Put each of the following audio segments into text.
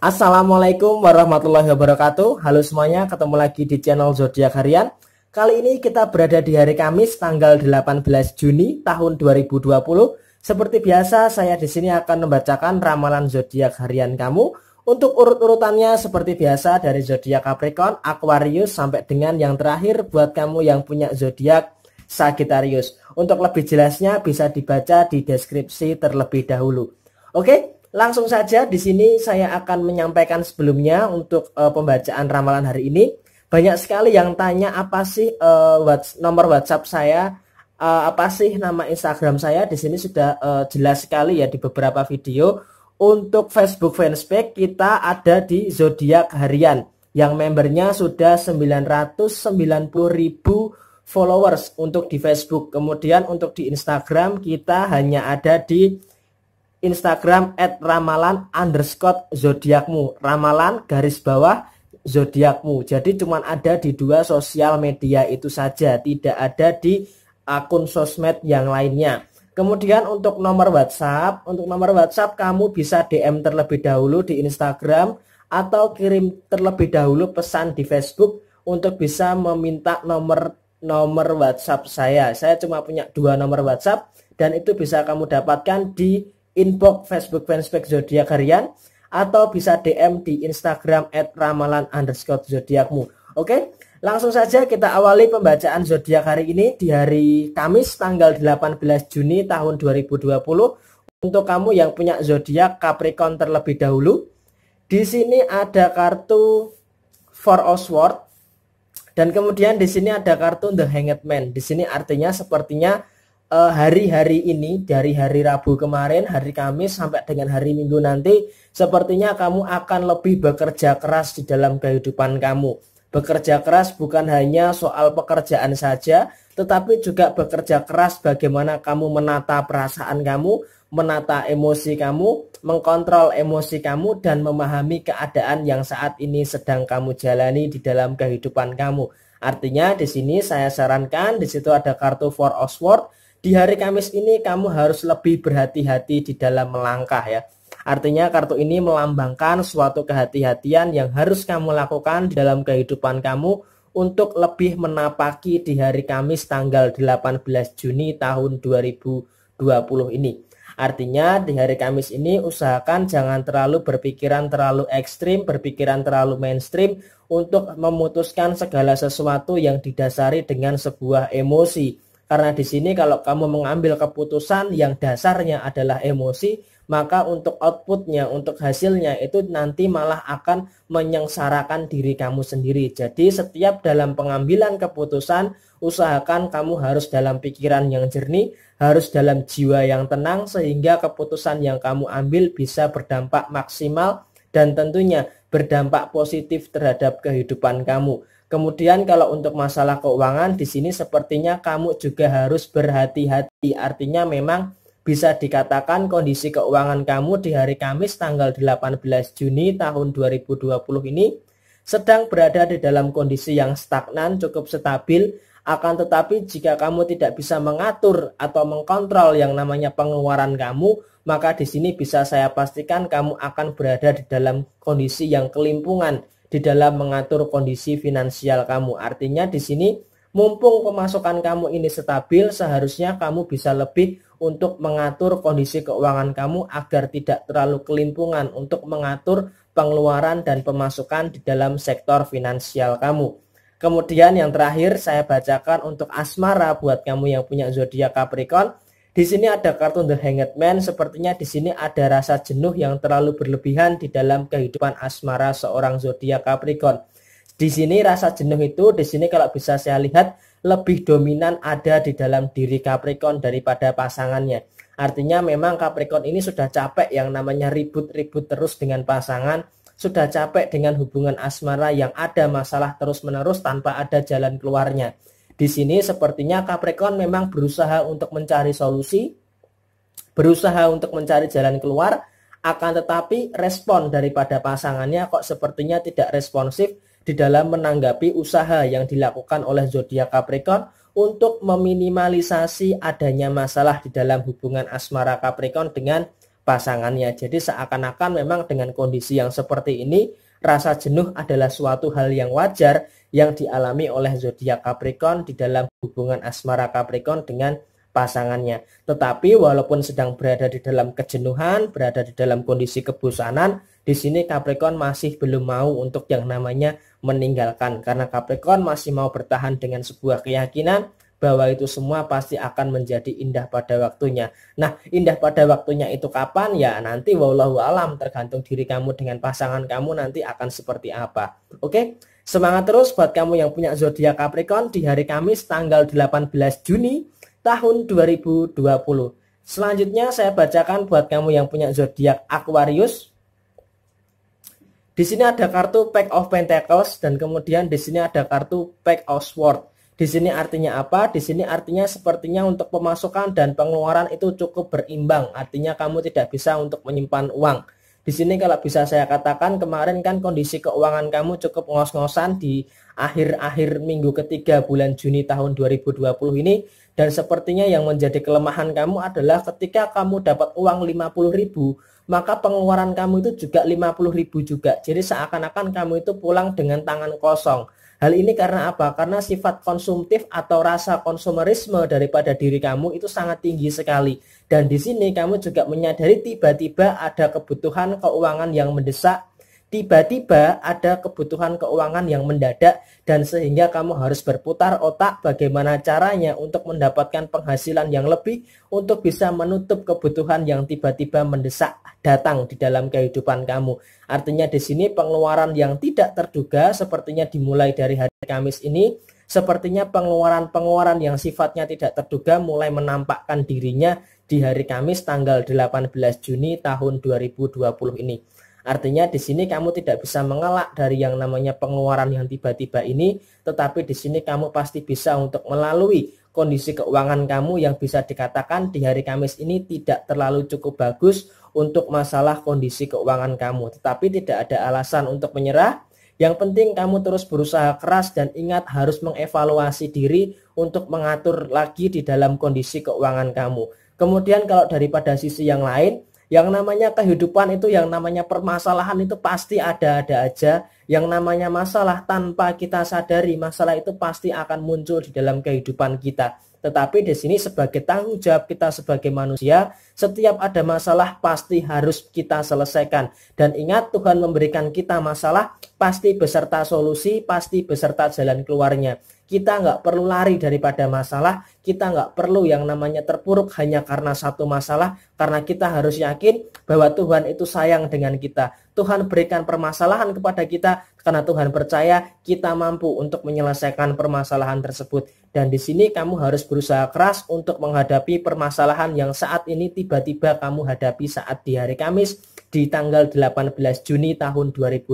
Assalamualaikum warahmatullahi wabarakatuh. Halo semuanya, ketemu lagi di channel Zodiak Harian. Kali ini kita berada di hari Kamis tanggal 18 Juni tahun 2020. Seperti biasa, saya di sini akan membacakan ramalan zodiak harian kamu. Untuk urut-urutannya seperti biasa dari zodiak Capricorn, Aquarius sampai dengan yang terakhir buat kamu yang punya zodiak Sagittarius. Untuk lebih jelasnya bisa dibaca di deskripsi terlebih dahulu. Oke, Langsung saja di sini saya akan menyampaikan sebelumnya untuk uh, pembacaan ramalan hari ini. Banyak sekali yang tanya apa sih uh, eh, what, nomor WhatsApp saya, uh, apa sih nama Instagram saya. Di sini sudah uh, jelas sekali ya di beberapa video. Untuk Facebook fanspage kita ada di Zodiak Harian yang membernya sudah 990.000 followers untuk di Facebook. Kemudian untuk di Instagram kita hanya ada di Instagram at ramalan underscore zodiakmu ramalan garis bawah zodiakmu jadi cuma ada di dua sosial media itu saja tidak ada di akun sosmed yang lainnya kemudian untuk nomor WhatsApp untuk nomor WhatsApp kamu bisa DM terlebih dahulu di Instagram atau kirim terlebih dahulu pesan di Facebook untuk bisa meminta nomor nomor WhatsApp saya saya cuma punya dua nomor WhatsApp dan itu bisa kamu dapatkan di inbox Facebook fanspage zodiak harian atau bisa DM di Instagram at @ramalan underscore zodiakmu. Oke, langsung saja kita awali pembacaan zodiak hari ini di hari Kamis tanggal 18 Juni tahun 2020. Untuk kamu yang punya zodiak Capricorn terlebih dahulu, di sini ada kartu For of Swords dan kemudian di sini ada kartu The Hanged Man. Di sini artinya sepertinya Eh, hari-hari uh, ini dari hari Rabu kemarin, hari Kamis sampai dengan hari Minggu nanti, sepertinya kamu akan lebih bekerja keras di dalam kehidupan kamu. Bekerja keras bukan hanya soal pekerjaan saja, tetapi juga bekerja keras bagaimana kamu menata perasaan kamu, menata emosi kamu, mengkontrol emosi kamu dan memahami keadaan yang saat ini sedang kamu jalani di dalam kehidupan kamu. Artinya di sini saya sarankan di situ ada kartu for of di hari Kamis ini kamu harus lebih berhati-hati di dalam melangkah ya. Artinya kartu ini melambangkan suatu kehati-hatian yang harus kamu lakukan di dalam kehidupan kamu untuk lebih menapaki di hari Kamis tanggal 18 Juni tahun 2020 ini. Artinya di hari Kamis ini usahakan jangan terlalu berpikiran terlalu ekstrim, berpikiran terlalu mainstream untuk memutuskan segala sesuatu yang didasari dengan sebuah emosi karena di sini kalau kamu mengambil keputusan yang dasarnya adalah emosi, maka untuk outputnya, untuk hasilnya itu nanti malah akan menyengsarakan diri kamu sendiri. Jadi setiap dalam pengambilan keputusan, usahakan kamu harus dalam pikiran yang jernih, harus dalam jiwa yang tenang, sehingga keputusan yang kamu ambil bisa berdampak maksimal dan tentunya berdampak positif terhadap kehidupan kamu. Kemudian kalau untuk masalah keuangan di sini sepertinya kamu juga harus berhati-hati. Artinya memang bisa dikatakan kondisi keuangan kamu di hari Kamis tanggal 18 Juni tahun 2020 ini sedang berada di dalam kondisi yang stagnan cukup stabil akan tetapi jika kamu tidak bisa mengatur atau mengkontrol yang namanya pengeluaran kamu maka di sini bisa saya pastikan kamu akan berada di dalam kondisi yang kelimpungan di dalam mengatur kondisi finansial kamu. Artinya di sini mumpung pemasukan kamu ini stabil, seharusnya kamu bisa lebih untuk mengatur kondisi keuangan kamu agar tidak terlalu kelimpungan untuk mengatur pengeluaran dan pemasukan di dalam sektor finansial kamu. Kemudian yang terakhir saya bacakan untuk asmara buat kamu yang punya zodiak Capricorn. Di sini ada kartun The Hanged Man, sepertinya di sini ada rasa jenuh yang terlalu berlebihan di dalam kehidupan asmara seorang zodiak Capricorn. Di sini rasa jenuh itu, di sini kalau bisa saya lihat lebih dominan ada di dalam diri Capricorn daripada pasangannya. Artinya memang Capricorn ini sudah capek yang namanya ribut-ribut terus dengan pasangan, sudah capek dengan hubungan asmara yang ada masalah terus-menerus tanpa ada jalan keluarnya. Di sini sepertinya Capricorn memang berusaha untuk mencari solusi, berusaha untuk mencari jalan keluar, akan tetapi respon daripada pasangannya kok sepertinya tidak responsif di dalam menanggapi usaha yang dilakukan oleh zodiak Capricorn untuk meminimalisasi adanya masalah di dalam hubungan asmara Capricorn dengan pasangannya. Jadi seakan-akan memang dengan kondisi yang seperti ini rasa jenuh adalah suatu hal yang wajar yang dialami oleh zodiak Capricorn di dalam hubungan asmara Capricorn dengan pasangannya. Tetapi walaupun sedang berada di dalam kejenuhan, berada di dalam kondisi kebosanan, di sini Capricorn masih belum mau untuk yang namanya meninggalkan karena Capricorn masih mau bertahan dengan sebuah keyakinan bahwa itu semua pasti akan menjadi indah pada waktunya. Nah, indah pada waktunya itu kapan ya? Nanti wallahu alam tergantung diri kamu dengan pasangan kamu nanti akan seperti apa. Oke? Semangat terus buat kamu yang punya zodiak Capricorn di hari Kamis tanggal 18 Juni tahun 2020. Selanjutnya saya bacakan buat kamu yang punya zodiak Aquarius di sini ada kartu Pack of Pentacles dan kemudian di sini ada kartu Pack of Swords. Di sini artinya apa? Di sini artinya sepertinya untuk pemasukan dan pengeluaran itu cukup berimbang. Artinya kamu tidak bisa untuk menyimpan uang. Di sini kalau bisa saya katakan kemarin kan kondisi keuangan kamu cukup ngos-ngosan di akhir-akhir minggu ketiga bulan Juni tahun 2020 ini dan sepertinya yang menjadi kelemahan kamu adalah ketika kamu dapat uang 50 ribu maka pengeluaran kamu itu juga ribu juga. Jadi seakan-akan kamu itu pulang dengan tangan kosong. Hal ini karena apa? Karena sifat konsumtif atau rasa konsumerisme daripada diri kamu itu sangat tinggi sekali. Dan di sini kamu juga menyadari tiba-tiba ada kebutuhan keuangan yang mendesak tiba-tiba ada kebutuhan keuangan yang mendadak dan sehingga kamu harus berputar otak bagaimana caranya untuk mendapatkan penghasilan yang lebih untuk bisa menutup kebutuhan yang tiba-tiba mendesak datang di dalam kehidupan kamu. Artinya di sini pengeluaran yang tidak terduga sepertinya dimulai dari hari Kamis ini sepertinya pengeluaran-pengeluaran yang sifatnya tidak terduga mulai menampakkan dirinya di hari Kamis tanggal 18 Juni tahun 2020 ini. Artinya di sini kamu tidak bisa mengelak dari yang namanya pengeluaran yang tiba-tiba ini, tetapi di sini kamu pasti bisa untuk melalui kondisi keuangan kamu yang bisa dikatakan di hari Kamis ini tidak terlalu cukup bagus untuk masalah kondisi keuangan kamu. Tetapi tidak ada alasan untuk menyerah. Yang penting kamu terus berusaha keras dan ingat harus mengevaluasi diri untuk mengatur lagi di dalam kondisi keuangan kamu. Kemudian kalau daripada sisi yang lain, yang namanya kehidupan itu, yang namanya permasalahan itu pasti ada-ada aja. Yang namanya masalah tanpa kita sadari, masalah itu pasti akan muncul di dalam kehidupan kita tetapi di sini sebagai tanggung jawab kita sebagai manusia, setiap ada masalah pasti harus kita selesaikan. Dan ingat Tuhan memberikan kita masalah pasti beserta solusi, pasti beserta jalan keluarnya. Kita nggak perlu lari daripada masalah, kita nggak perlu yang namanya terpuruk hanya karena satu masalah, karena kita harus yakin bahwa Tuhan itu sayang dengan kita. Tuhan berikan permasalahan kepada kita karena Tuhan percaya kita mampu untuk menyelesaikan permasalahan tersebut dan di sini kamu harus berusaha keras untuk menghadapi permasalahan yang saat ini tiba-tiba kamu hadapi saat di hari Kamis di tanggal 18 Juni tahun 2020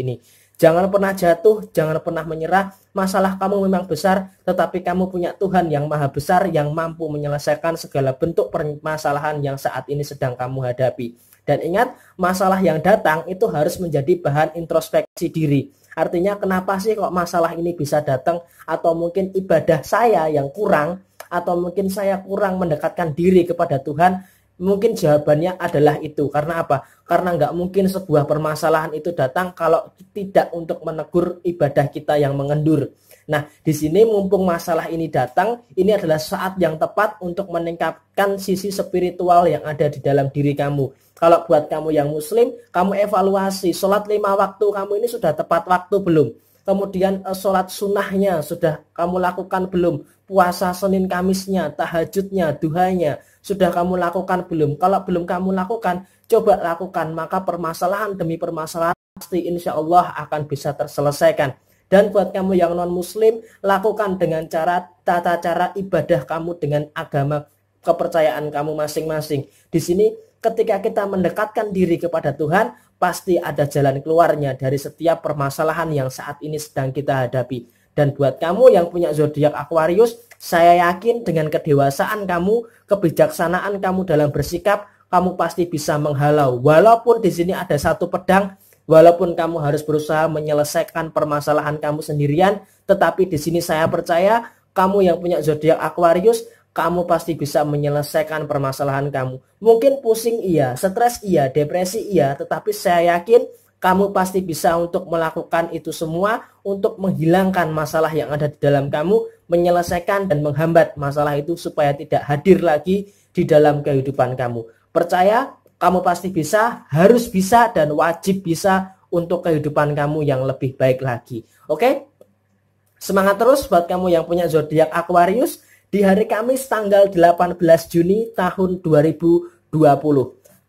ini. Jangan pernah jatuh, jangan pernah menyerah. Masalah kamu memang besar, tetapi kamu punya Tuhan yang maha besar yang mampu menyelesaikan segala bentuk permasalahan yang saat ini sedang kamu hadapi. Dan ingat, masalah yang datang itu harus menjadi bahan introspeksi diri Artinya kenapa sih kok masalah ini bisa datang atau mungkin ibadah saya yang kurang atau mungkin saya kurang mendekatkan diri kepada Tuhan Mungkin jawabannya adalah itu. Karena apa? Karena nggak mungkin sebuah permasalahan itu datang kalau tidak untuk menegur ibadah kita yang mengendur. Nah, di sini mumpung masalah ini datang, ini adalah saat yang tepat untuk meningkatkan sisi spiritual yang ada di dalam diri kamu. Kalau buat kamu yang muslim, kamu evaluasi sholat lima waktu kamu ini sudah tepat waktu belum? kemudian uh, sholat sunnahnya sudah kamu lakukan belum, puasa Senin Kamisnya, tahajudnya, duhanya sudah kamu lakukan belum. Kalau belum kamu lakukan, coba lakukan, maka permasalahan demi permasalahan pasti insya Allah akan bisa terselesaikan. Dan buat kamu yang non-muslim, lakukan dengan cara tata cara ibadah kamu dengan agama kepercayaan kamu masing-masing. Di sini ketika kita mendekatkan diri kepada Tuhan, pasti ada jalan keluarnya dari setiap permasalahan yang saat ini sedang kita hadapi. Dan buat kamu yang punya zodiak Aquarius, saya yakin dengan kedewasaan kamu, kebijaksanaan kamu dalam bersikap, kamu pasti bisa menghalau. Walaupun di sini ada satu pedang, walaupun kamu harus berusaha menyelesaikan permasalahan kamu sendirian, tetapi di sini saya percaya kamu yang punya zodiak Aquarius kamu pasti bisa menyelesaikan permasalahan kamu. Mungkin pusing iya, stres iya, depresi iya, tetapi saya yakin kamu pasti bisa untuk melakukan itu semua untuk menghilangkan masalah yang ada di dalam kamu, menyelesaikan dan menghambat masalah itu supaya tidak hadir lagi di dalam kehidupan kamu. Percaya, kamu pasti bisa, harus bisa dan wajib bisa untuk kehidupan kamu yang lebih baik lagi. Oke? Semangat terus buat kamu yang punya zodiak Aquarius di hari Kamis tanggal 18 Juni tahun 2020.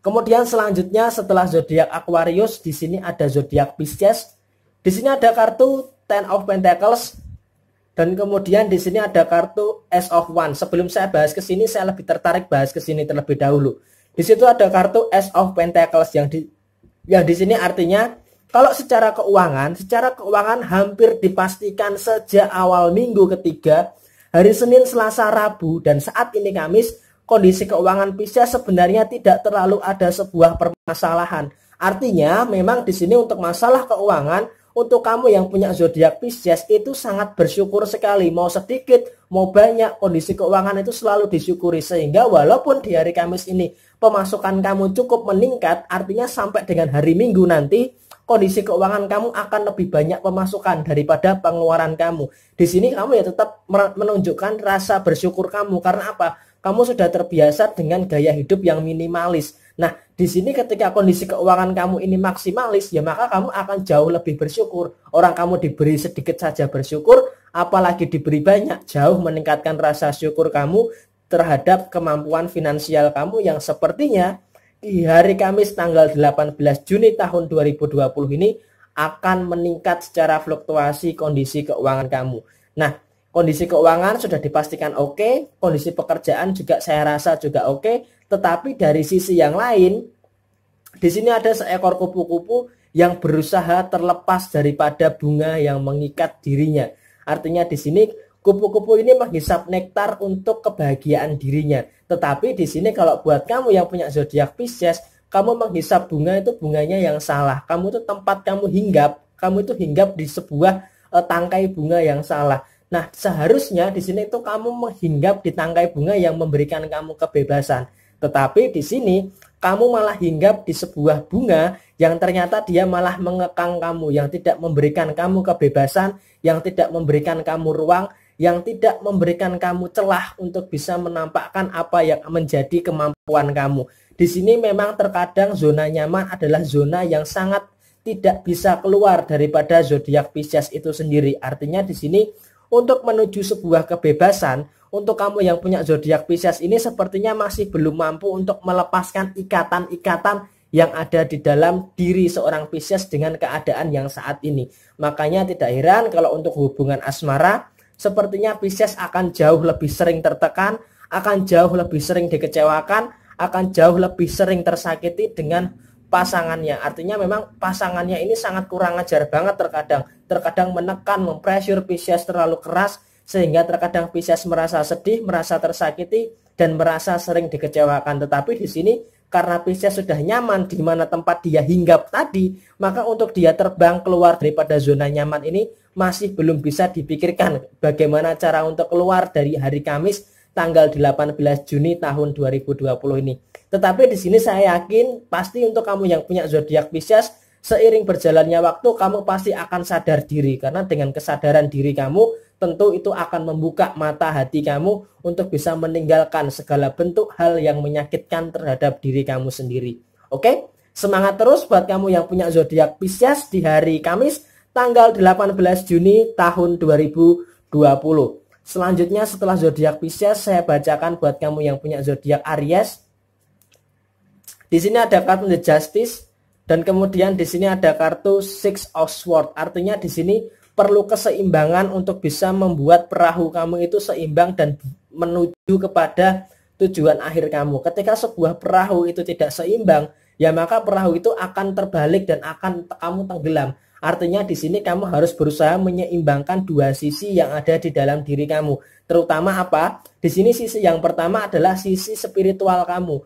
Kemudian selanjutnya setelah zodiak Aquarius di sini ada zodiak Pisces. Di sini ada kartu Ten of Pentacles dan kemudian di sini ada kartu S of One. Sebelum saya bahas ke sini saya lebih tertarik bahas ke sini terlebih dahulu. Di situ ada kartu S of Pentacles yang di yang di sini artinya kalau secara keuangan, secara keuangan hampir dipastikan sejak awal minggu ketiga Hari Senin, Selasa, Rabu, dan saat ini Kamis, kondisi keuangan Pisces sebenarnya tidak terlalu ada sebuah permasalahan. Artinya, memang di sini untuk masalah keuangan, untuk kamu yang punya zodiak Pisces itu sangat bersyukur sekali. Mau sedikit, mau banyak, kondisi keuangan itu selalu disyukuri. Sehingga walaupun di hari Kamis ini pemasukan kamu cukup meningkat, artinya sampai dengan hari Minggu nanti, kondisi keuangan kamu akan lebih banyak pemasukan daripada pengeluaran kamu. Di sini kamu ya tetap menunjukkan rasa bersyukur kamu karena apa? Kamu sudah terbiasa dengan gaya hidup yang minimalis. Nah, di sini ketika kondisi keuangan kamu ini maksimalis, ya maka kamu akan jauh lebih bersyukur. Orang kamu diberi sedikit saja bersyukur, apalagi diberi banyak, jauh meningkatkan rasa syukur kamu terhadap kemampuan finansial kamu yang sepertinya di hari Kamis tanggal 18 Juni tahun 2020 ini akan meningkat secara fluktuasi kondisi keuangan kamu. Nah, kondisi keuangan sudah dipastikan oke, okay, kondisi pekerjaan juga saya rasa juga oke, okay, tetapi dari sisi yang lain di sini ada seekor kupu-kupu yang berusaha terlepas daripada bunga yang mengikat dirinya. Artinya di sini kupu-kupu ini menghisap nektar untuk kebahagiaan dirinya. Tetapi di sini kalau buat kamu yang punya zodiak Pisces, kamu menghisap bunga itu bunganya yang salah. Kamu itu tempat kamu hinggap, kamu itu hinggap di sebuah e, tangkai bunga yang salah. Nah, seharusnya di sini itu kamu menghinggap di tangkai bunga yang memberikan kamu kebebasan. Tetapi di sini kamu malah hinggap di sebuah bunga yang ternyata dia malah mengekang kamu, yang tidak memberikan kamu kebebasan, yang tidak memberikan kamu ruang, yang tidak memberikan kamu celah untuk bisa menampakkan apa yang menjadi kemampuan kamu. Di sini memang terkadang zona nyaman adalah zona yang sangat tidak bisa keluar daripada zodiak Pisces itu sendiri. Artinya di sini untuk menuju sebuah kebebasan untuk kamu yang punya zodiak Pisces ini sepertinya masih belum mampu untuk melepaskan ikatan-ikatan yang ada di dalam diri seorang Pisces dengan keadaan yang saat ini. Makanya tidak heran kalau untuk hubungan asmara sepertinya Pisces akan jauh lebih sering tertekan, akan jauh lebih sering dikecewakan, akan jauh lebih sering tersakiti dengan pasangannya. Artinya memang pasangannya ini sangat kurang ajar banget terkadang. Terkadang menekan, mempressure Pisces terlalu keras sehingga terkadang Pisces merasa sedih, merasa tersakiti dan merasa sering dikecewakan. Tetapi di sini karena Pisces sudah nyaman di mana tempat dia hinggap tadi, maka untuk dia terbang keluar daripada zona nyaman ini masih belum bisa dipikirkan bagaimana cara untuk keluar dari hari Kamis tanggal 18 Juni tahun 2020 ini. Tetapi di sini saya yakin pasti untuk kamu yang punya zodiak Pisces seiring berjalannya waktu kamu pasti akan sadar diri karena dengan kesadaran diri kamu tentu itu akan membuka mata hati kamu untuk bisa meninggalkan segala bentuk hal yang menyakitkan terhadap diri kamu sendiri. Oke? Semangat terus buat kamu yang punya zodiak Pisces di hari Kamis tanggal 18 Juni tahun 2020. Selanjutnya setelah zodiak Pisces saya bacakan buat kamu yang punya zodiak Aries. Di sini ada kartu The Justice dan kemudian di sini ada kartu Six of Swords. Artinya di sini perlu keseimbangan untuk bisa membuat perahu kamu itu seimbang dan menuju kepada tujuan akhir kamu. Ketika sebuah perahu itu tidak seimbang, ya maka perahu itu akan terbalik dan akan kamu tenggelam. Artinya di sini kamu harus berusaha menyeimbangkan dua sisi yang ada di dalam diri kamu. Terutama apa? Di sini sisi yang pertama adalah sisi spiritual kamu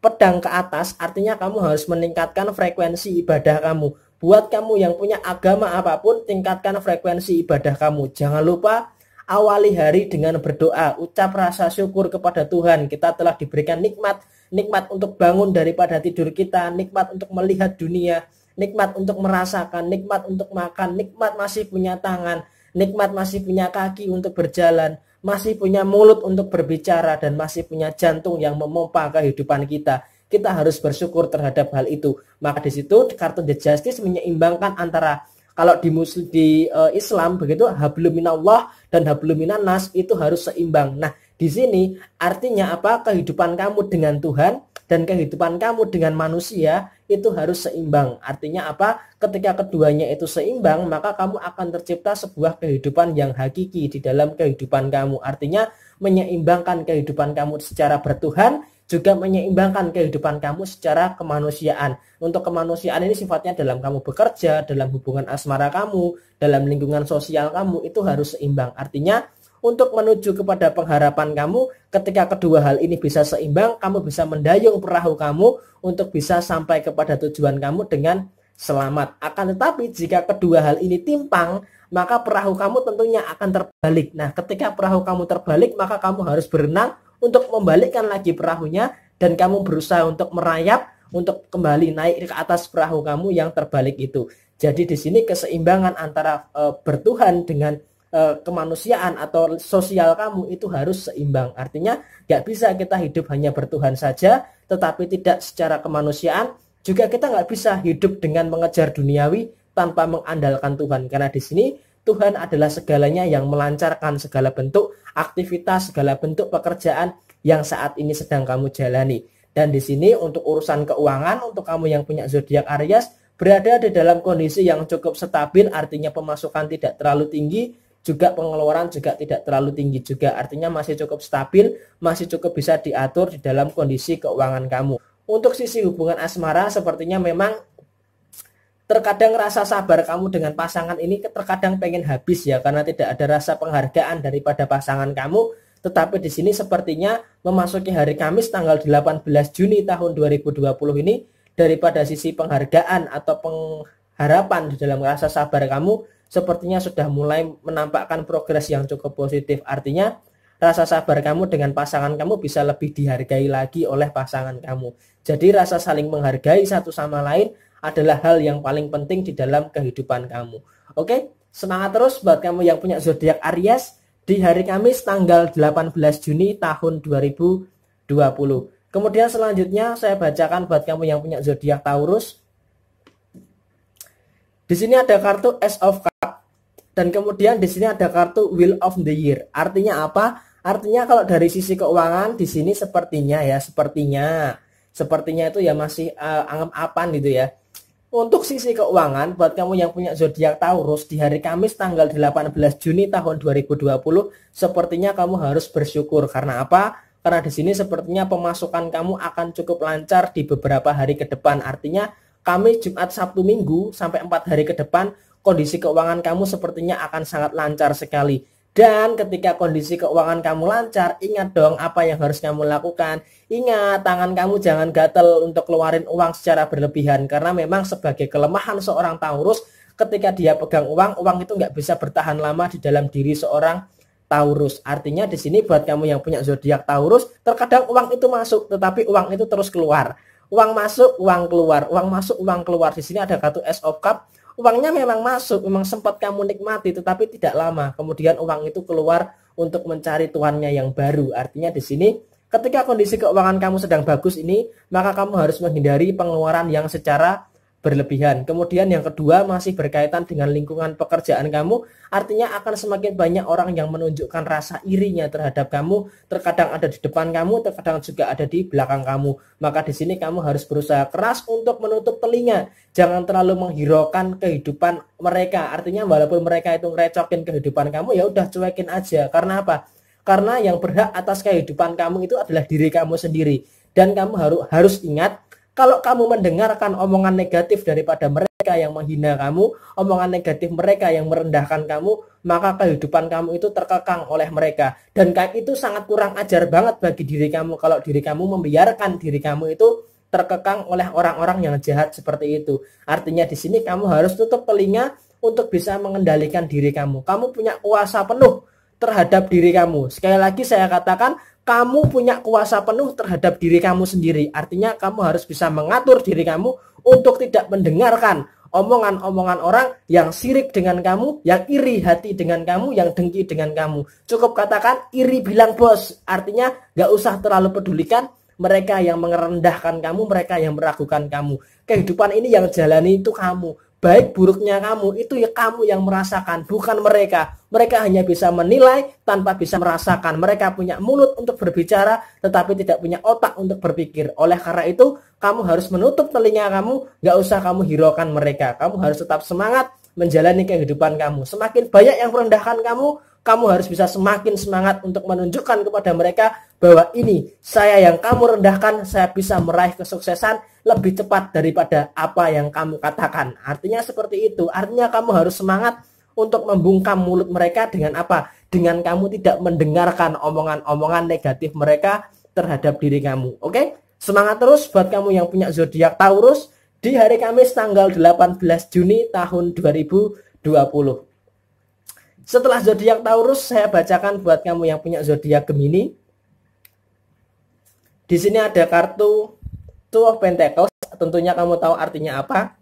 pedang ke atas artinya kamu harus meningkatkan frekuensi ibadah kamu. Buat kamu yang punya agama apapun, tingkatkan frekuensi ibadah kamu. Jangan lupa awali hari dengan berdoa, ucap rasa syukur kepada Tuhan. Kita telah diberikan nikmat, nikmat untuk bangun daripada tidur kita, nikmat untuk melihat dunia, nikmat untuk merasakan, nikmat untuk makan, nikmat masih punya tangan, nikmat masih punya kaki untuk berjalan, masih punya mulut untuk berbicara dan masih punya jantung yang memompa kehidupan kita. Kita harus bersyukur terhadap hal itu. Maka di situ kartun The Justice menyeimbangkan antara kalau di muslim di uh, Islam begitu habluminallah dan habluminanas itu harus seimbang. Nah, di sini artinya apa? Kehidupan kamu dengan Tuhan dan kehidupan kamu dengan manusia itu harus seimbang. Artinya apa? Ketika keduanya itu seimbang, maka kamu akan tercipta sebuah kehidupan yang hakiki di dalam kehidupan kamu. Artinya menyeimbangkan kehidupan kamu secara bertuhan juga menyeimbangkan kehidupan kamu secara kemanusiaan. Untuk kemanusiaan ini sifatnya dalam kamu bekerja, dalam hubungan asmara kamu, dalam lingkungan sosial kamu itu harus seimbang. Artinya untuk menuju kepada pengharapan kamu. Ketika kedua hal ini bisa seimbang, kamu bisa mendayung perahu kamu untuk bisa sampai kepada tujuan kamu dengan selamat. Akan tetapi jika kedua hal ini timpang, maka perahu kamu tentunya akan terbalik. Nah, ketika perahu kamu terbalik, maka kamu harus berenang untuk membalikkan lagi perahunya dan kamu berusaha untuk merayap untuk kembali naik ke atas perahu kamu yang terbalik itu. Jadi di sini keseimbangan antara e, bertuhan dengan Eh, kemanusiaan atau sosial kamu itu harus seimbang. Artinya nggak bisa kita hidup hanya bertuhan saja, tetapi tidak secara kemanusiaan. Juga kita nggak bisa hidup dengan mengejar duniawi tanpa mengandalkan Tuhan. Karena di sini Tuhan adalah segalanya yang melancarkan segala bentuk aktivitas, segala bentuk pekerjaan yang saat ini sedang kamu jalani. Dan di sini untuk urusan keuangan, untuk kamu yang punya zodiak Aries, berada di dalam kondisi yang cukup stabil, artinya pemasukan tidak terlalu tinggi, juga pengeluaran juga tidak terlalu tinggi juga. Artinya masih cukup stabil, masih cukup bisa diatur di dalam kondisi keuangan kamu. Untuk sisi hubungan asmara sepertinya memang terkadang rasa sabar kamu dengan pasangan ini terkadang pengen habis ya karena tidak ada rasa penghargaan daripada pasangan kamu. Tetapi di sini sepertinya memasuki hari Kamis tanggal 18 Juni tahun 2020 ini daripada sisi penghargaan atau pengharapan di dalam rasa sabar kamu sepertinya sudah mulai menampakkan progres yang cukup positif. Artinya rasa sabar kamu dengan pasangan kamu bisa lebih dihargai lagi oleh pasangan kamu. Jadi rasa saling menghargai satu sama lain adalah hal yang paling penting di dalam kehidupan kamu. Oke, semangat terus buat kamu yang punya zodiak Aries di hari Kamis tanggal 18 Juni tahun 2020. Kemudian selanjutnya saya bacakan buat kamu yang punya zodiak Taurus di sini ada kartu S of Cup dan kemudian di sini ada kartu Wheel of the Year. Artinya apa? Artinya kalau dari sisi keuangan di sini sepertinya ya, sepertinya sepertinya itu ya masih uh, anggap apan gitu ya. Untuk sisi keuangan buat kamu yang punya zodiak Taurus di hari Kamis tanggal 18 Juni tahun 2020 sepertinya kamu harus bersyukur karena apa? karena di sini sepertinya pemasukan kamu akan cukup lancar di beberapa hari ke depan. Artinya Kamis, Jumat, Sabtu, Minggu sampai empat hari ke depan kondisi keuangan kamu sepertinya akan sangat lancar sekali. Dan ketika kondisi keuangan kamu lancar, ingat dong apa yang harus kamu lakukan. Ingat, tangan kamu jangan gatel untuk keluarin uang secara berlebihan. Karena memang sebagai kelemahan seorang Taurus, ketika dia pegang uang, uang itu nggak bisa bertahan lama di dalam diri seorang Taurus. Artinya di sini buat kamu yang punya zodiak Taurus, terkadang uang itu masuk, tetapi uang itu terus keluar uang masuk, uang keluar, uang masuk, uang keluar. Di sini ada kartu S of Cup. Uangnya memang masuk, memang sempat kamu nikmati, tetapi tidak lama. Kemudian uang itu keluar untuk mencari tuannya yang baru. Artinya di sini ketika kondisi keuangan kamu sedang bagus ini, maka kamu harus menghindari pengeluaran yang secara berlebihan. Kemudian yang kedua masih berkaitan dengan lingkungan pekerjaan kamu, artinya akan semakin banyak orang yang menunjukkan rasa irinya terhadap kamu, terkadang ada di depan kamu, terkadang juga ada di belakang kamu. Maka di sini kamu harus berusaha keras untuk menutup telinga, jangan terlalu menghiraukan kehidupan mereka. Artinya walaupun mereka itu ngerecokin kehidupan kamu, ya udah cuekin aja. Karena apa? Karena yang berhak atas kehidupan kamu itu adalah diri kamu sendiri. Dan kamu harus ingat kalau kamu mendengarkan omongan negatif daripada mereka yang menghina kamu, omongan negatif mereka yang merendahkan kamu, maka kehidupan kamu itu terkekang oleh mereka. Dan kayak itu sangat kurang ajar banget bagi diri kamu kalau diri kamu membiarkan diri kamu itu terkekang oleh orang-orang yang jahat seperti itu. Artinya di sini kamu harus tutup telinga untuk bisa mengendalikan diri kamu. Kamu punya kuasa penuh terhadap diri kamu. Sekali lagi saya katakan, kamu punya kuasa penuh terhadap diri kamu sendiri. Artinya kamu harus bisa mengatur diri kamu untuk tidak mendengarkan omongan-omongan orang yang sirik dengan kamu, yang iri hati dengan kamu, yang dengki dengan kamu. Cukup katakan iri bilang bos. Artinya gak usah terlalu pedulikan mereka yang merendahkan kamu, mereka yang meragukan kamu. Kehidupan ini yang jalani itu kamu baik buruknya kamu itu ya kamu yang merasakan bukan mereka mereka hanya bisa menilai tanpa bisa merasakan mereka punya mulut untuk berbicara tetapi tidak punya otak untuk berpikir oleh karena itu kamu harus menutup telinga kamu nggak usah kamu hiraukan mereka kamu harus tetap semangat menjalani kehidupan kamu semakin banyak yang merendahkan kamu kamu harus bisa semakin semangat untuk menunjukkan kepada mereka bahwa ini saya yang kamu rendahkan, saya bisa meraih kesuksesan lebih cepat daripada apa yang kamu katakan. Artinya seperti itu. Artinya kamu harus semangat untuk membungkam mulut mereka dengan apa? Dengan kamu tidak mendengarkan omongan-omongan negatif mereka terhadap diri kamu. Oke? Semangat terus buat kamu yang punya zodiak Taurus di hari Kamis tanggal 18 Juni tahun 2020. Setelah zodiak Taurus saya bacakan buat kamu yang punya zodiak Gemini. Di sini ada kartu Two of Pentacles, tentunya kamu tahu artinya apa.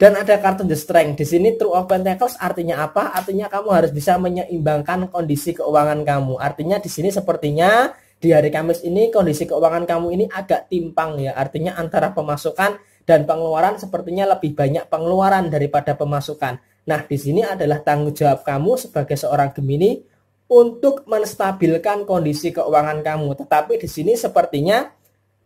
Dan ada kartu The Strength. Di sini True of Pentacles artinya apa? Artinya kamu harus bisa menyeimbangkan kondisi keuangan kamu. Artinya di sini sepertinya di hari Kamis ini kondisi keuangan kamu ini agak timpang ya. Artinya antara pemasukan dan pengeluaran sepertinya lebih banyak pengeluaran daripada pemasukan. Nah, di sini adalah tanggung jawab kamu sebagai seorang Gemini untuk menstabilkan kondisi keuangan kamu. Tetapi di sini sepertinya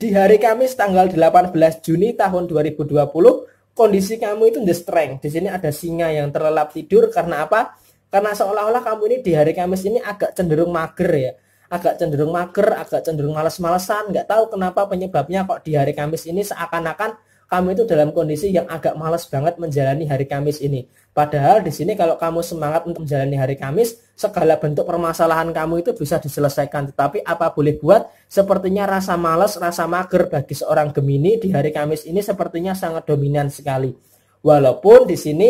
di hari Kamis tanggal 18 Juni tahun 2020 kondisi kamu itu the strength. Di sini ada singa yang terlelap tidur karena apa? Karena seolah-olah kamu ini di hari Kamis ini agak cenderung mager ya. Agak cenderung mager, agak cenderung males-malesan. Nggak tahu kenapa penyebabnya kok di hari Kamis ini seakan-akan kamu itu dalam kondisi yang agak malas banget menjalani hari Kamis ini. Padahal di sini kalau kamu semangat untuk menjalani hari Kamis, segala bentuk permasalahan kamu itu bisa diselesaikan. Tetapi apa boleh buat, sepertinya rasa malas, rasa mager bagi seorang Gemini di hari Kamis ini sepertinya sangat dominan sekali. Walaupun di sini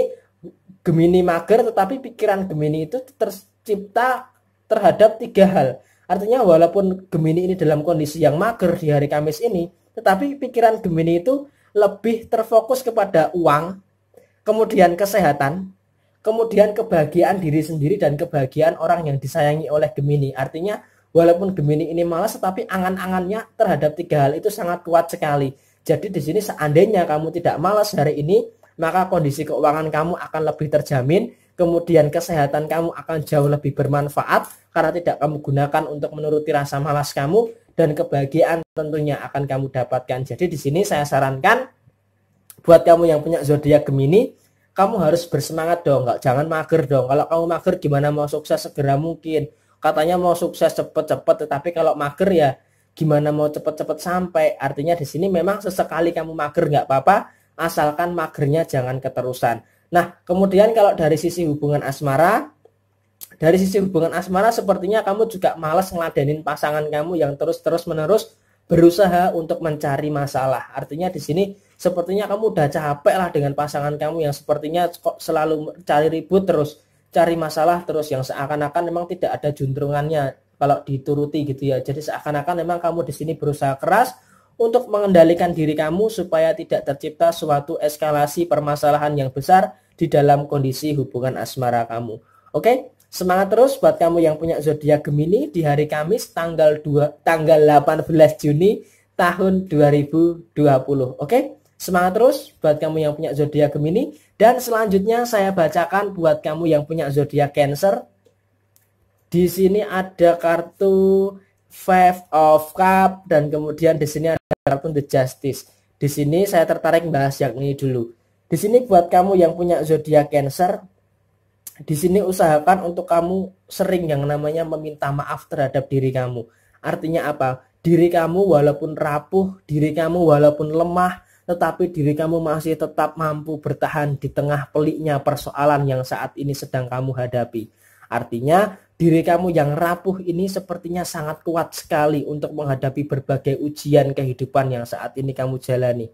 Gemini mager, tetapi pikiran Gemini itu tercipta terhadap tiga hal. Artinya walaupun Gemini ini dalam kondisi yang mager di hari Kamis ini, tetapi pikiran Gemini itu lebih terfokus kepada uang, kemudian kesehatan, kemudian kebahagiaan diri sendiri dan kebahagiaan orang yang disayangi oleh Gemini. Artinya walaupun Gemini ini malas tetapi angan-angannya terhadap tiga hal itu sangat kuat sekali. Jadi di sini seandainya kamu tidak malas hari ini, maka kondisi keuangan kamu akan lebih terjamin, kemudian kesehatan kamu akan jauh lebih bermanfaat karena tidak kamu gunakan untuk menuruti rasa malas kamu dan kebahagiaan tentunya akan kamu dapatkan. Jadi di sini saya sarankan buat kamu yang punya zodiak Gemini, kamu harus bersemangat dong, nggak jangan mager dong. Kalau kamu mager gimana mau sukses segera mungkin. Katanya mau sukses cepet-cepet, tetapi kalau mager ya gimana mau cepet-cepet sampai. Artinya di sini memang sesekali kamu mager nggak apa-apa, asalkan magernya jangan keterusan. Nah, kemudian kalau dari sisi hubungan asmara, dari sisi hubungan asmara sepertinya kamu juga malas ngeladenin pasangan kamu yang terus-terus menerus berusaha untuk mencari masalah. Artinya di sini sepertinya kamu udah capek lah dengan pasangan kamu yang sepertinya kok selalu cari ribut terus, cari masalah terus yang seakan-akan memang tidak ada juntrungannya kalau dituruti gitu ya. Jadi seakan-akan memang kamu di sini berusaha keras untuk mengendalikan diri kamu supaya tidak tercipta suatu eskalasi permasalahan yang besar di dalam kondisi hubungan asmara kamu. Oke? Okay? Semangat terus buat kamu yang punya zodiak Gemini di hari Kamis tanggal 2 tanggal 18 Juni tahun 2020. Oke? Semangat terus buat kamu yang punya zodiak Gemini dan selanjutnya saya bacakan buat kamu yang punya zodiak Cancer. Di sini ada kartu Five of Cup dan kemudian di sini ada kartu The Justice. Di sini saya tertarik bahas yang ini dulu. Di sini buat kamu yang punya zodiak Cancer, di sini usahakan untuk kamu sering yang namanya meminta maaf terhadap diri kamu. Artinya apa? Diri kamu walaupun rapuh, diri kamu walaupun lemah, tetapi diri kamu masih tetap mampu bertahan di tengah peliknya persoalan yang saat ini sedang kamu hadapi. Artinya, diri kamu yang rapuh ini sepertinya sangat kuat sekali untuk menghadapi berbagai ujian kehidupan yang saat ini kamu jalani.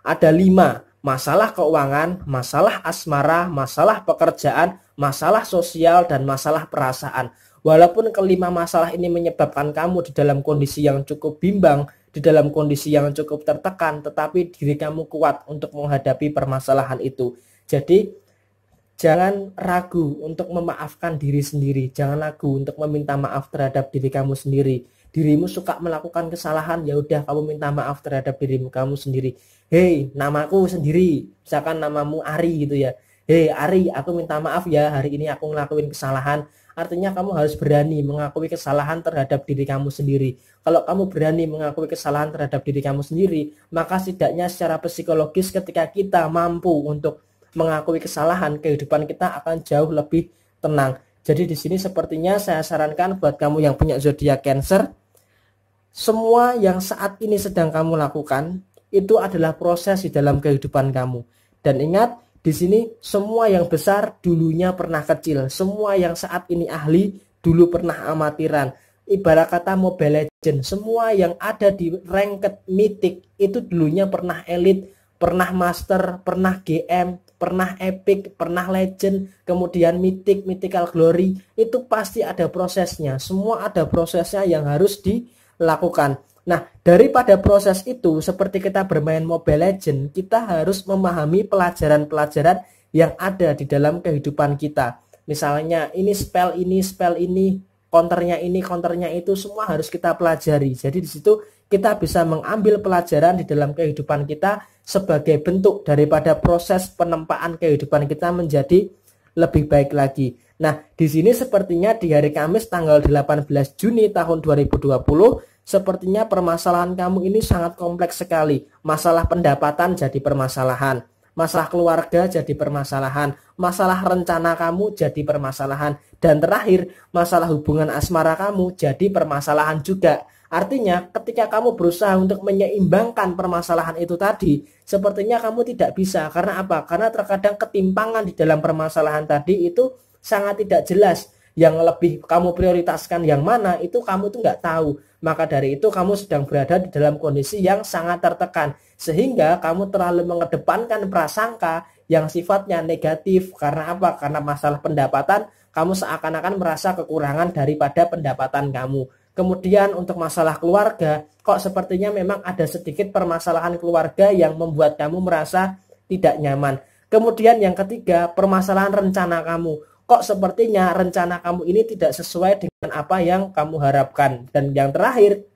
Ada lima, masalah keuangan, masalah asmara, masalah pekerjaan, masalah sosial, dan masalah perasaan. Walaupun kelima masalah ini menyebabkan kamu di dalam kondisi yang cukup bimbang, di dalam kondisi yang cukup tertekan, tetapi diri kamu kuat untuk menghadapi permasalahan itu. Jadi, jangan ragu untuk memaafkan diri sendiri, jangan ragu untuk meminta maaf terhadap diri kamu sendiri. Dirimu suka melakukan kesalahan, ya udah kamu minta maaf terhadap dirimu kamu sendiri. Hei, namaku sendiri, misalkan namamu Ari gitu ya Hei Ari, aku minta maaf ya hari ini aku ngelakuin kesalahan. Artinya kamu harus berani mengakui kesalahan terhadap diri kamu sendiri. Kalau kamu berani mengakui kesalahan terhadap diri kamu sendiri, maka setidaknya secara psikologis ketika kita mampu untuk mengakui kesalahan, kehidupan kita akan jauh lebih tenang. Jadi di sini sepertinya saya sarankan buat kamu yang punya zodiak Cancer, semua yang saat ini sedang kamu lakukan itu adalah proses di dalam kehidupan kamu. Dan ingat, di sini semua yang besar dulunya pernah kecil, semua yang saat ini ahli dulu pernah amatiran. Ibarat kata Mobile Legend, semua yang ada di ranked mythic itu dulunya pernah elit, pernah master, pernah GM, pernah epic, pernah legend, kemudian mythic, mythical glory, itu pasti ada prosesnya. Semua ada prosesnya yang harus dilakukan. Nah, daripada proses itu, seperti kita bermain Mobile Legend, kita harus memahami pelajaran-pelajaran yang ada di dalam kehidupan kita. Misalnya, ini spell ini, spell ini, counternya ini, counternya itu, semua harus kita pelajari. Jadi di situ kita bisa mengambil pelajaran di dalam kehidupan kita sebagai bentuk daripada proses penempaan kehidupan kita menjadi lebih baik lagi. Nah, di sini sepertinya di hari Kamis tanggal 18 Juni tahun 2020 Sepertinya permasalahan kamu ini sangat kompleks sekali. Masalah pendapatan jadi permasalahan, masalah keluarga jadi permasalahan, masalah rencana kamu jadi permasalahan, dan terakhir masalah hubungan asmara kamu jadi permasalahan juga. Artinya, ketika kamu berusaha untuk menyeimbangkan permasalahan itu tadi, sepertinya kamu tidak bisa. Karena apa? Karena terkadang ketimpangan di dalam permasalahan tadi itu sangat tidak jelas yang lebih kamu prioritaskan yang mana itu kamu tuh nggak tahu. Maka dari itu kamu sedang berada di dalam kondisi yang sangat tertekan sehingga kamu terlalu mengedepankan prasangka yang sifatnya negatif karena apa? Karena masalah pendapatan kamu seakan-akan merasa kekurangan daripada pendapatan kamu. Kemudian untuk masalah keluarga, kok sepertinya memang ada sedikit permasalahan keluarga yang membuat kamu merasa tidak nyaman. Kemudian yang ketiga, permasalahan rencana kamu kok sepertinya rencana kamu ini tidak sesuai dengan apa yang kamu harapkan. Dan yang terakhir,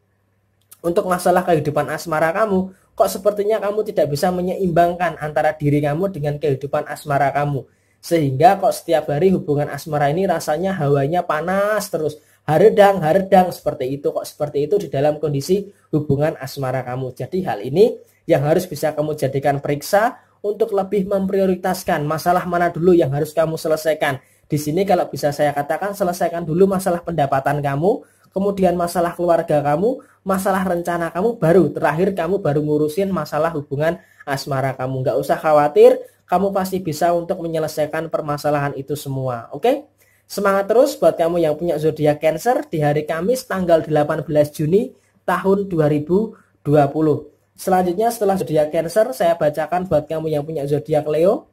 untuk masalah kehidupan asmara kamu, kok sepertinya kamu tidak bisa menyeimbangkan antara diri kamu dengan kehidupan asmara kamu. Sehingga kok setiap hari hubungan asmara ini rasanya hawanya panas terus. Haredang, haredang, seperti itu. Kok seperti itu di dalam kondisi hubungan asmara kamu. Jadi hal ini yang harus bisa kamu jadikan periksa untuk lebih memprioritaskan masalah mana dulu yang harus kamu selesaikan di sini kalau bisa saya katakan selesaikan dulu masalah pendapatan kamu, kemudian masalah keluarga kamu, masalah rencana kamu baru terakhir kamu baru ngurusin masalah hubungan asmara kamu. Nggak usah khawatir, kamu pasti bisa untuk menyelesaikan permasalahan itu semua. Oke? Semangat terus buat kamu yang punya zodiak Cancer di hari Kamis tanggal 18 Juni tahun 2020. Selanjutnya setelah zodiak Cancer saya bacakan buat kamu yang punya zodiak Leo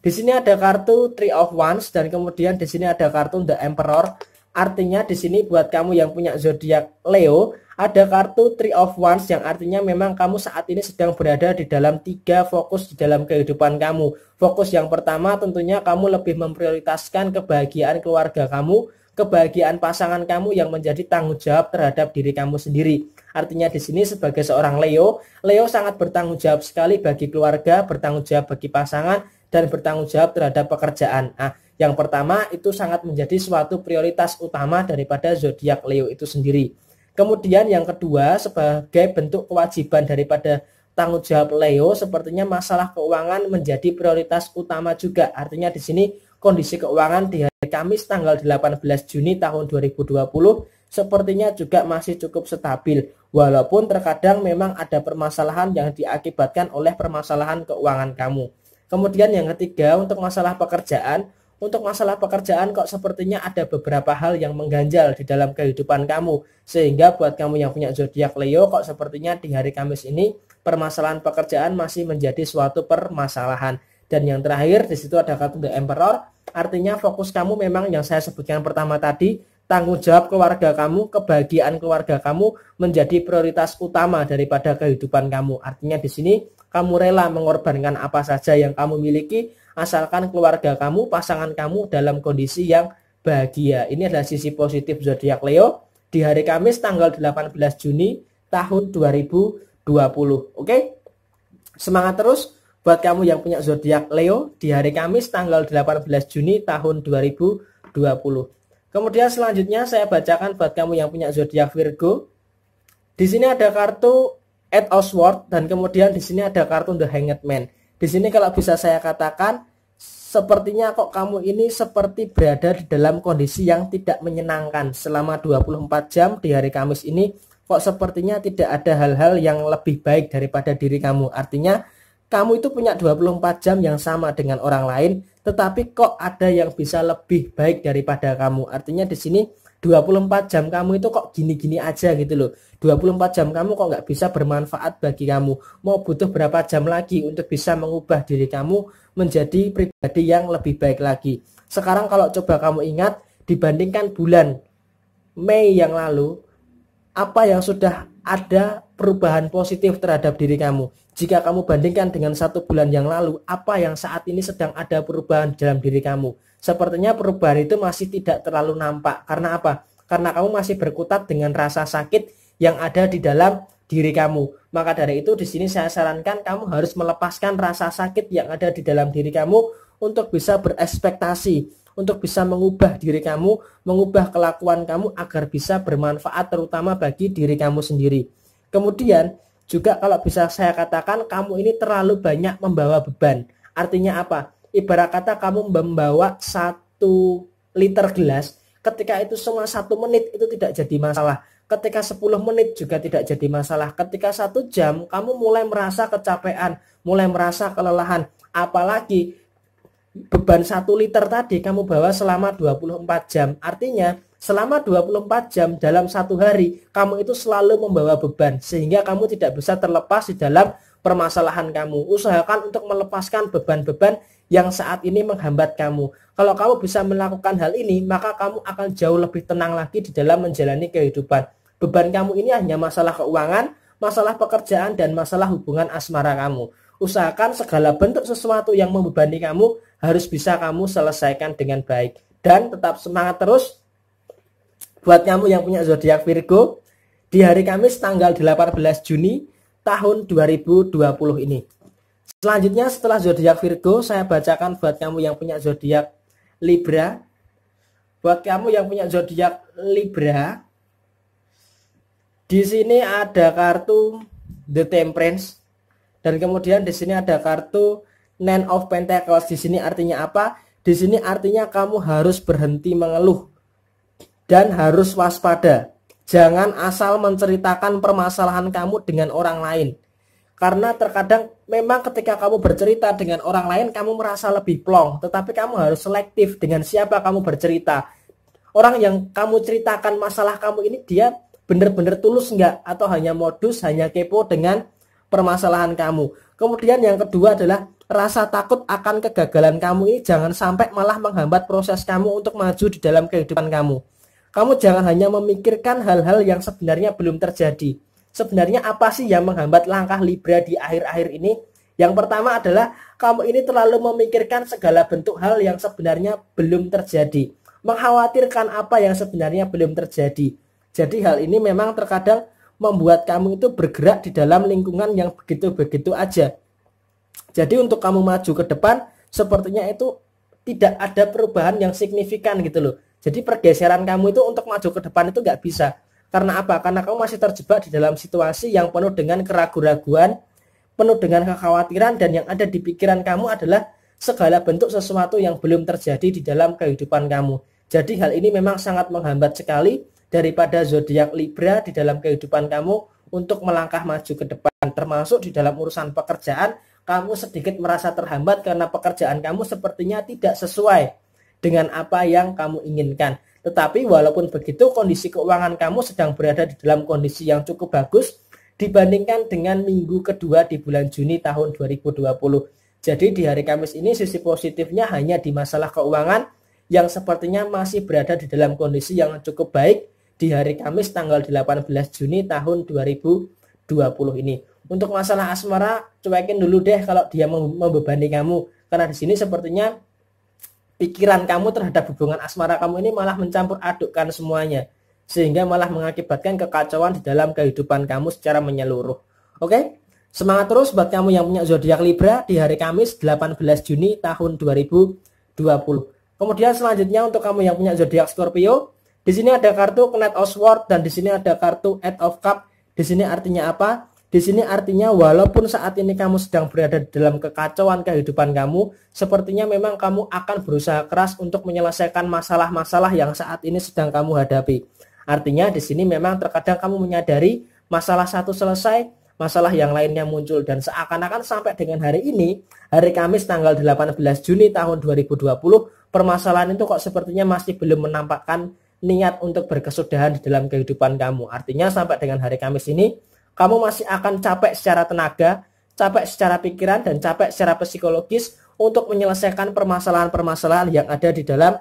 di sini ada kartu Three of Wands dan kemudian di sini ada kartu The Emperor. Artinya di sini buat kamu yang punya zodiak Leo, ada kartu Three of Wands yang artinya memang kamu saat ini sedang berada di dalam tiga fokus di dalam kehidupan kamu. Fokus yang pertama tentunya kamu lebih memprioritaskan kebahagiaan keluarga kamu, kebahagiaan pasangan kamu yang menjadi tanggung jawab terhadap diri kamu sendiri. Artinya di sini sebagai seorang Leo, Leo sangat bertanggung jawab sekali bagi keluarga, bertanggung jawab bagi pasangan, dan bertanggung jawab terhadap pekerjaan. Nah, yang pertama itu sangat menjadi suatu prioritas utama daripada zodiak Leo itu sendiri. Kemudian yang kedua sebagai bentuk kewajiban daripada tanggung jawab Leo sepertinya masalah keuangan menjadi prioritas utama juga. Artinya di sini kondisi keuangan di hari Kamis tanggal 18 Juni tahun 2020 sepertinya juga masih cukup stabil walaupun terkadang memang ada permasalahan yang diakibatkan oleh permasalahan keuangan kamu. Kemudian yang ketiga untuk masalah pekerjaan, untuk masalah pekerjaan kok sepertinya ada beberapa hal yang mengganjal di dalam kehidupan kamu sehingga buat kamu yang punya zodiak Leo kok sepertinya di hari Kamis ini permasalahan pekerjaan masih menjadi suatu permasalahan dan yang terakhir di situ ada kartu The Emperor artinya fokus kamu memang yang saya sebutkan pertama tadi tanggung jawab keluarga kamu kebahagiaan keluarga kamu menjadi prioritas utama daripada kehidupan kamu artinya di sini kamu rela mengorbankan apa saja yang kamu miliki asalkan keluarga kamu, pasangan kamu dalam kondisi yang bahagia. Ini adalah sisi positif zodiak Leo di hari Kamis tanggal 18 Juni tahun 2020. Oke? Semangat terus buat kamu yang punya zodiak Leo di hari Kamis tanggal 18 Juni tahun 2020. Kemudian selanjutnya saya bacakan buat kamu yang punya zodiak Virgo. Di sini ada kartu Ed Oswald dan kemudian di sini ada kartun The Hanged Man. Di sini kalau bisa saya katakan sepertinya kok kamu ini seperti berada di dalam kondisi yang tidak menyenangkan selama 24 jam di hari Kamis ini kok sepertinya tidak ada hal-hal yang lebih baik daripada diri kamu. Artinya kamu itu punya 24 jam yang sama dengan orang lain, tetapi kok ada yang bisa lebih baik daripada kamu. Artinya di sini 24 jam kamu itu kok gini-gini aja gitu loh. 24 jam kamu kok nggak bisa bermanfaat bagi kamu. Mau butuh berapa jam lagi untuk bisa mengubah diri kamu menjadi pribadi yang lebih baik lagi. Sekarang kalau coba kamu ingat dibandingkan bulan Mei yang lalu, apa yang sudah ada perubahan positif terhadap diri kamu. Jika kamu bandingkan dengan satu bulan yang lalu, apa yang saat ini sedang ada perubahan dalam diri kamu? Sepertinya perubahan itu masih tidak terlalu nampak. Karena apa? Karena kamu masih berkutat dengan rasa sakit yang ada di dalam diri kamu. Maka dari itu di sini saya sarankan kamu harus melepaskan rasa sakit yang ada di dalam diri kamu untuk bisa berekspektasi, untuk bisa mengubah diri kamu, mengubah kelakuan kamu agar bisa bermanfaat terutama bagi diri kamu sendiri. Kemudian juga kalau bisa saya katakan kamu ini terlalu banyak membawa beban. Artinya apa? ibarat kata kamu membawa satu liter gelas, ketika itu semua satu menit itu tidak jadi masalah. Ketika 10 menit juga tidak jadi masalah. Ketika satu jam kamu mulai merasa kecapean, mulai merasa kelelahan. Apalagi beban satu liter tadi kamu bawa selama 24 jam. Artinya selama 24 jam dalam satu hari kamu itu selalu membawa beban sehingga kamu tidak bisa terlepas di dalam permasalahan kamu. Usahakan untuk melepaskan beban-beban yang saat ini menghambat kamu. Kalau kamu bisa melakukan hal ini, maka kamu akan jauh lebih tenang lagi di dalam menjalani kehidupan. Beban kamu ini hanya masalah keuangan, masalah pekerjaan, dan masalah hubungan asmara kamu. Usahakan segala bentuk sesuatu yang membebani kamu harus bisa kamu selesaikan dengan baik. Dan tetap semangat terus buat kamu yang punya zodiak Virgo di hari Kamis tanggal 18 Juni tahun 2020 ini. Selanjutnya setelah zodiak Virgo, saya bacakan buat kamu yang punya zodiak Libra. Buat kamu yang punya zodiak Libra, di sini ada kartu The Temperance dan kemudian di sini ada kartu Nine of Pentacles. Di sini artinya apa? Di sini artinya kamu harus berhenti mengeluh dan harus waspada. Jangan asal menceritakan permasalahan kamu dengan orang lain karena terkadang memang ketika kamu bercerita dengan orang lain kamu merasa lebih plong, tetapi kamu harus selektif dengan siapa kamu bercerita. Orang yang kamu ceritakan masalah kamu ini dia benar-benar tulus enggak atau hanya modus, hanya kepo dengan permasalahan kamu. Kemudian yang kedua adalah rasa takut akan kegagalan kamu ini jangan sampai malah menghambat proses kamu untuk maju di dalam kehidupan kamu. Kamu jangan hanya memikirkan hal-hal yang sebenarnya belum terjadi sebenarnya apa sih yang menghambat langkah Libra di akhir-akhir ini? Yang pertama adalah kamu ini terlalu memikirkan segala bentuk hal yang sebenarnya belum terjadi. Mengkhawatirkan apa yang sebenarnya belum terjadi. Jadi hal ini memang terkadang membuat kamu itu bergerak di dalam lingkungan yang begitu-begitu aja. Jadi untuk kamu maju ke depan sepertinya itu tidak ada perubahan yang signifikan gitu loh. Jadi pergeseran kamu itu untuk maju ke depan itu nggak bisa. Karena apa? Karena kamu masih terjebak di dalam situasi yang penuh dengan keraguan-raguan, penuh dengan kekhawatiran dan yang ada di pikiran kamu adalah segala bentuk sesuatu yang belum terjadi di dalam kehidupan kamu. Jadi hal ini memang sangat menghambat sekali daripada zodiak Libra di dalam kehidupan kamu untuk melangkah maju ke depan termasuk di dalam urusan pekerjaan kamu sedikit merasa terhambat karena pekerjaan kamu sepertinya tidak sesuai dengan apa yang kamu inginkan. Tetapi walaupun begitu kondisi keuangan kamu sedang berada di dalam kondisi yang cukup bagus dibandingkan dengan minggu kedua di bulan Juni tahun 2020. Jadi di hari Kamis ini sisi positifnya hanya di masalah keuangan yang sepertinya masih berada di dalam kondisi yang cukup baik di hari Kamis tanggal 18 Juni tahun 2020 ini. Untuk masalah asmara, cuekin dulu deh kalau dia membebani kamu. Karena di sini sepertinya pikiran kamu terhadap hubungan asmara kamu ini malah mencampur adukkan semuanya sehingga malah mengakibatkan kekacauan di dalam kehidupan kamu secara menyeluruh. Oke? Okay? Semangat terus buat kamu yang punya zodiak Libra di hari Kamis 18 Juni tahun 2020. Kemudian selanjutnya untuk kamu yang punya zodiak Scorpio, di sini ada kartu Knight of Swords dan di sini ada kartu Eight of Cup. Di sini artinya apa? Di sini artinya walaupun saat ini kamu sedang berada dalam kekacauan kehidupan kamu, sepertinya memang kamu akan berusaha keras untuk menyelesaikan masalah-masalah yang saat ini sedang kamu hadapi. Artinya di sini memang terkadang kamu menyadari masalah satu selesai, masalah yang lainnya muncul dan seakan-akan sampai dengan hari ini, hari Kamis tanggal 18 Juni tahun 2020, permasalahan itu kok sepertinya masih belum menampakkan niat untuk berkesudahan di dalam kehidupan kamu. Artinya sampai dengan hari Kamis ini kamu masih akan capek secara tenaga, capek secara pikiran, dan capek secara psikologis untuk menyelesaikan permasalahan-permasalahan yang ada di dalam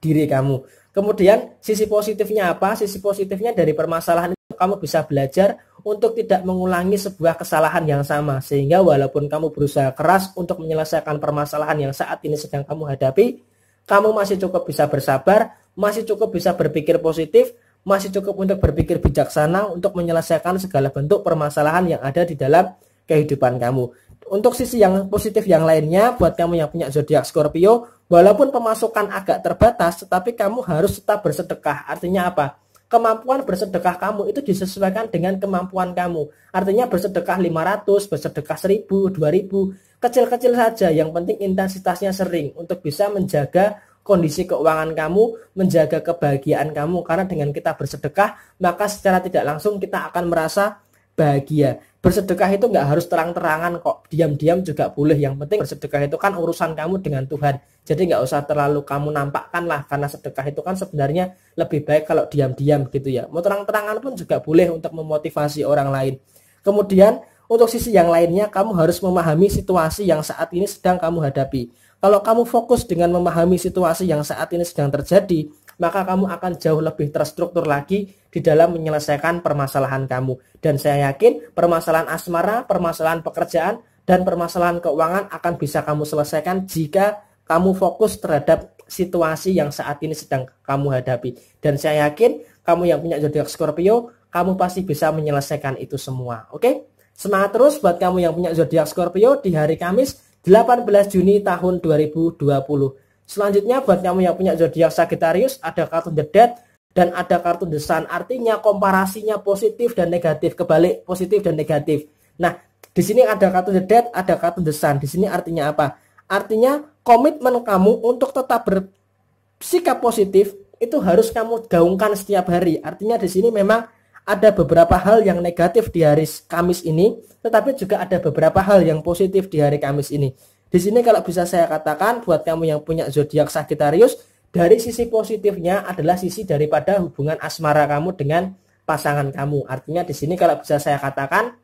diri kamu. Kemudian sisi positifnya apa? Sisi positifnya dari permasalahan itu kamu bisa belajar untuk tidak mengulangi sebuah kesalahan yang sama. Sehingga walaupun kamu berusaha keras untuk menyelesaikan permasalahan yang saat ini sedang kamu hadapi, kamu masih cukup bisa bersabar, masih cukup bisa berpikir positif, masih cukup untuk berpikir bijaksana untuk menyelesaikan segala bentuk permasalahan yang ada di dalam kehidupan kamu. Untuk sisi yang positif yang lainnya, buat kamu yang punya zodiak Scorpio, walaupun pemasukan agak terbatas, tetapi kamu harus tetap bersedekah. Artinya apa? Kemampuan bersedekah kamu itu disesuaikan dengan kemampuan kamu. Artinya bersedekah 500, bersedekah 1000, 2000, kecil-kecil saja. Yang penting intensitasnya sering untuk bisa menjaga kondisi keuangan kamu, menjaga kebahagiaan kamu karena dengan kita bersedekah maka secara tidak langsung kita akan merasa bahagia. Bersedekah itu nggak harus terang-terangan kok, diam-diam juga boleh. Yang penting bersedekah itu kan urusan kamu dengan Tuhan. Jadi nggak usah terlalu kamu nampakkan lah, karena sedekah itu kan sebenarnya lebih baik kalau diam-diam gitu ya. Mau terang-terangan pun juga boleh untuk memotivasi orang lain. Kemudian untuk sisi yang lainnya, kamu harus memahami situasi yang saat ini sedang kamu hadapi. Kalau kamu fokus dengan memahami situasi yang saat ini sedang terjadi, maka kamu akan jauh lebih terstruktur lagi di dalam menyelesaikan permasalahan kamu. Dan saya yakin permasalahan asmara, permasalahan pekerjaan, dan permasalahan keuangan akan bisa kamu selesaikan jika kamu fokus terhadap situasi yang saat ini sedang kamu hadapi. Dan saya yakin kamu yang punya zodiak Scorpio, kamu pasti bisa menyelesaikan itu semua. Oke? Semangat terus buat kamu yang punya zodiak Scorpio di hari Kamis 18 Juni tahun 2020. Selanjutnya buat kamu yang punya zodiak Sagittarius ada kartu The Dead dan ada kartu The Sun. Artinya komparasinya positif dan negatif, kebalik positif dan negatif. Nah, di sini ada kartu The Dead, ada kartu The Sun. Di sini artinya apa? Artinya komitmen kamu untuk tetap bersikap positif itu harus kamu gaungkan setiap hari. Artinya di sini memang ada beberapa hal yang negatif di hari Kamis ini, tetapi juga ada beberapa hal yang positif di hari Kamis ini. Di sini kalau bisa saya katakan buat kamu yang punya zodiak Sagittarius, dari sisi positifnya adalah sisi daripada hubungan asmara kamu dengan pasangan kamu. Artinya di sini kalau bisa saya katakan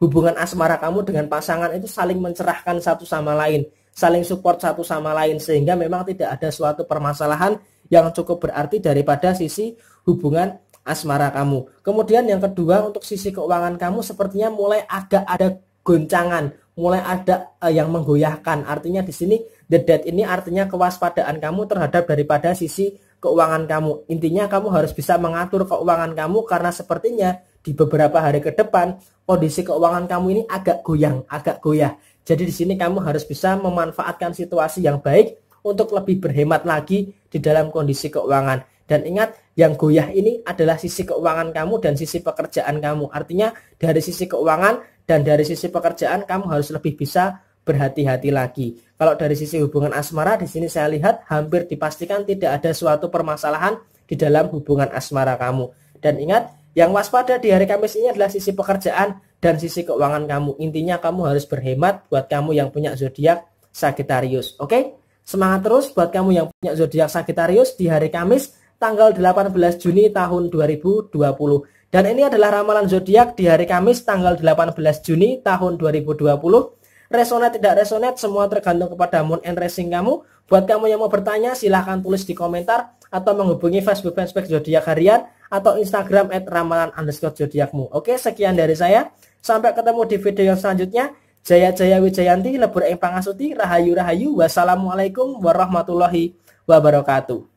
hubungan asmara kamu dengan pasangan itu saling mencerahkan satu sama lain, saling support satu sama lain sehingga memang tidak ada suatu permasalahan yang cukup berarti daripada sisi hubungan asmara kamu. Kemudian yang kedua untuk sisi keuangan kamu sepertinya mulai agak ada goncangan, mulai ada uh, yang menggoyahkan. Artinya di sini the debt ini artinya kewaspadaan kamu terhadap daripada sisi keuangan kamu. Intinya kamu harus bisa mengatur keuangan kamu karena sepertinya di beberapa hari ke depan kondisi keuangan kamu ini agak goyang, agak goyah. Jadi di sini kamu harus bisa memanfaatkan situasi yang baik untuk lebih berhemat lagi di dalam kondisi keuangan. Dan ingat, yang goyah ini adalah sisi keuangan kamu dan sisi pekerjaan kamu. Artinya, dari sisi keuangan dan dari sisi pekerjaan, kamu harus lebih bisa berhati-hati lagi. Kalau dari sisi hubungan asmara, di sini saya lihat hampir dipastikan tidak ada suatu permasalahan di dalam hubungan asmara kamu. Dan ingat, yang waspada di hari Kamis ini adalah sisi pekerjaan dan sisi keuangan kamu. Intinya kamu harus berhemat buat kamu yang punya zodiak Sagittarius. Oke? Semangat terus buat kamu yang punya zodiak Sagittarius di hari Kamis tanggal 18 Juni tahun 2020. Dan ini adalah ramalan zodiak di hari Kamis tanggal 18 Juni tahun 2020. Resonate tidak resonate semua tergantung kepada moon and racing kamu. Buat kamu yang mau bertanya silahkan tulis di komentar atau menghubungi Facebook fanspage zodiak harian atau Instagram at ramalan underscore zodiakmu. Oke sekian dari saya. Sampai ketemu di video yang selanjutnya. Jaya Jaya Wijayanti, Lebur Eng Pangasuti, Rahayu Rahayu. Wassalamualaikum warahmatullahi wabarakatuh.